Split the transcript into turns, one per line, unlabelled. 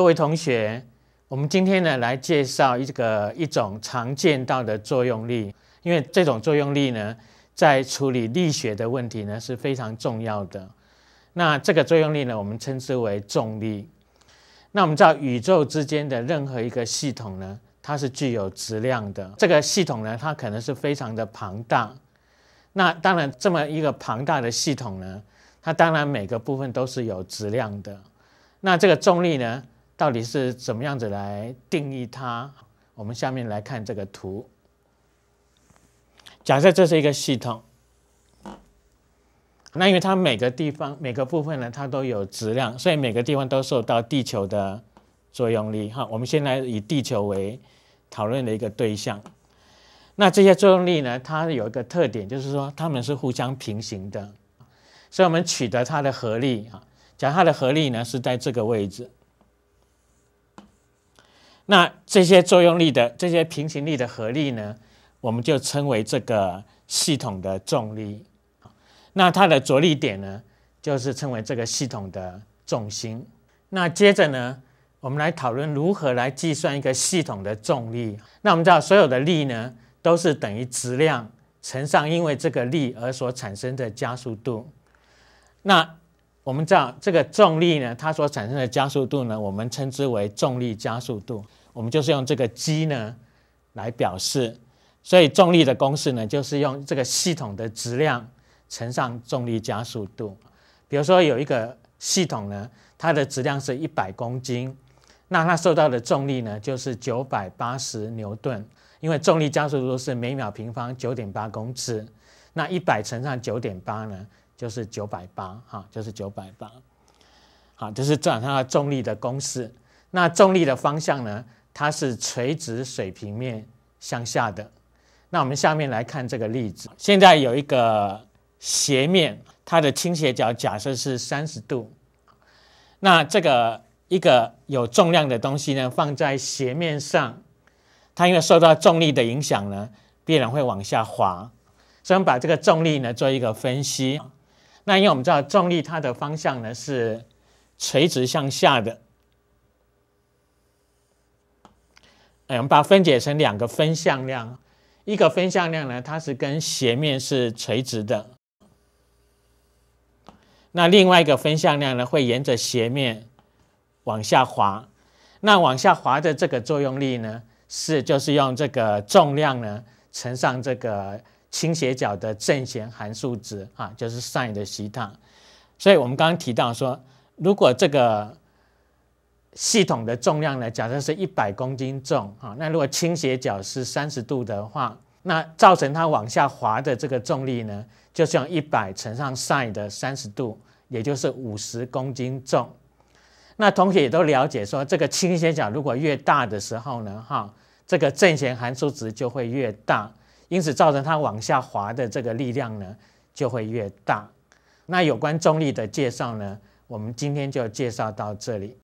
各位同学，我们今天呢来介绍一个一种常见到的作用力，因为这种作用力呢，在处理力学的问题呢是非常重要的。那这个作用力呢，我们称之为重力。那我们知道宇宙之间的任何一个系统呢，它是具有质量的。这个系统呢，它可能是非常的庞大。那当然这么一个庞大的系统呢，它当然每个部分都是有质量的。那这个重力呢？到底是怎么样子来定义它？我们下面来看这个图。假设这是一个系统，那因为它每个地方每个部分呢，它都有质量，所以每个地方都受到地球的作用力。哈，我们先来以地球为讨论的一个对象。那这些作用力呢，它有一个特点，就是说它们是互相平行的。所以，我们取得它的合力啊。假设它的合力呢是在这个位置。那这些作用力的这些平行力的合力呢，我们就称为这个系统的重力。那它的着力点呢，就是称为这个系统的重心。那接着呢，我们来讨论如何来计算一个系统的重力。那我们知道所有的力呢，都是等于质量乘上因为这个力而所产生的加速度。那我们知道这个重力呢，它所产生的加速度呢，我们称之为重力加速度。我们就是用这个 G 呢来表示，所以重力的公式呢就是用这个系统的质量乘上重力加速度。比如说有一个系统呢，它的质量是一百公斤，那它受到的重力呢就是九百八十牛顿，因为重力加速度是每秒平方九点八公尺，那一百乘上九点八呢就是九百八，哈，就是九百八。好，这是转它的重力的公式。那重力的方向呢？它是垂直水平面向下的。那我们下面来看这个例子。现在有一个斜面，它的倾斜角假设是三十度。那这个一个有重量的东西呢，放在斜面上，它因为受到重力的影响呢，必然会往下滑。所以我们把这个重力呢做一个分析。那因为我们知道重力它的方向呢是垂直向下的。我们把它分解成两个分向量，一个分向量呢，它是跟斜面是垂直的，那另外一个分向量呢，会沿着斜面往下滑。那往下滑的这个作用力呢，是就是用这个重量呢乘上这个倾斜角的正弦函数值啊，就是 sin 的西塔。所以我们刚刚提到说，如果这个系统的重量呢，假设是一百公斤重，哈，那如果倾斜角是三十度的话，那造成它往下滑的这个重力呢，就是用一百乘上 sin 的三十度，也就是五十公斤重。那同学也都了解说，这个倾斜角如果越大的时候呢，哈，这个正弦函数值就会越大，因此造成它往下滑的这个力量呢就会越大。那有关重力的介绍呢，我们今天就介绍到这里。